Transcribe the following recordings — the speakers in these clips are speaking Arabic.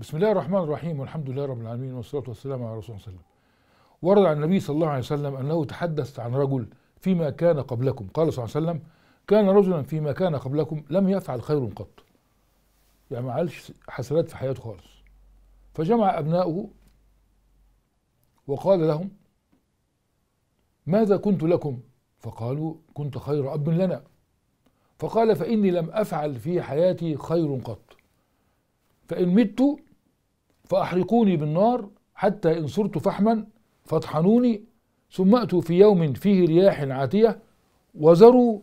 بسم الله الرحمن الرحيم والحمد لله رب العالمين والصلاة والسلام على رسول الله صلى الله عليه وسلم ورد عن النبي صلى الله عليه وسلم أنه تحدث عن رجل فيما كان قبلكم قال صلى الله عليه وسلم كان رجلا فيما كان قبلكم لم يفعل خير قط يعني ما عملش حسنات في حياته خالص فجمع أبناؤه وقال لهم ماذا كنت لكم فقالوا كنت خير أب لنا فقال فإني لم أفعل في حياتي خير قط فإن مت فأحرقوني بالنار حتى إن صرت فحما فاطحنوني ثم أتوا في يوم فيه رياح عاتية وذروا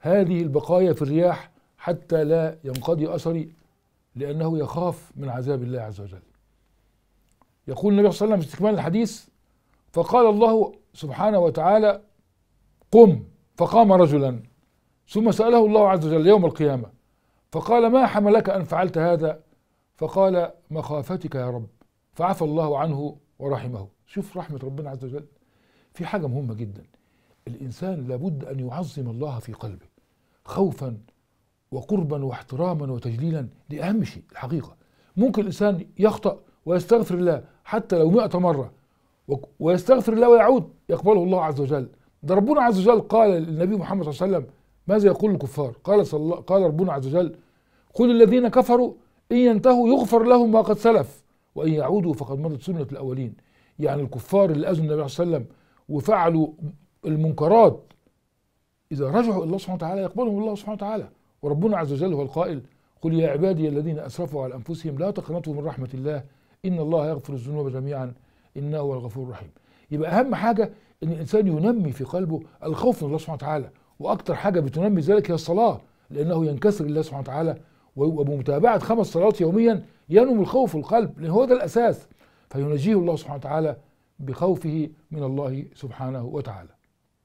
هذه البقايا في الرياح حتى لا ينقضي أثري لأنه يخاف من عذاب الله عز وجل يقول النبي صلى الله عليه وسلم في استكمال الحديث فقال الله سبحانه وتعالى قم فقام رجلا ثم سأله الله عز وجل يوم القيامة فقال ما حملك أن فعلت هذا فقال مخافتك يا رب فعفى الله عنه ورحمه شوف رحمة ربنا عز وجل في حاجة مهمة جدا الإنسان لابد أن يعظم الله في قلبه خوفا وقربا واحتراما وتجليلا دي أهم شيء الحقيقة ممكن الإنسان يخطأ ويستغفر الله حتى لو مئة مرة ويستغفر الله ويعود يقبله الله عز وجل ده ربنا عز وجل قال للنبي محمد صلى الله عليه وسلم ماذا يقول الكفار قال, صلى قال ربنا عز وجل قل الذين كفروا إن ينتهوا يغفر لهم ما قد سلف وإن يعودوا فقد مضت سنة الأولين يعني الكفار اللي أذوا النبي صلى الله عليه وسلم وفعلوا المنكرات إذا رجعوا إلى الله سبحانه وتعالى يقبلهم الله سبحانه وتعالى وربنا عز وجل هو القائل قل يا عبادي الذين أسرفوا على أنفسهم لا تقنطوا من رحمة الله إن الله يغفر الذنوب جميعا إنه هو الغفور الرحيم يبقى أهم حاجة إن الإنسان ينمي في قلبه الخوف من الله سبحانه وتعالى وأكثر حاجة بتنمي ذلك هي الصلاة لأنه ينكسر لله سبحانه وتعالى وبمتابعة خمس صلوات يوميا ينم الخوف القلب لأن هو ده الأساس فينجيه الله سبحانه وتعالى بخوفه من الله سبحانه وتعالى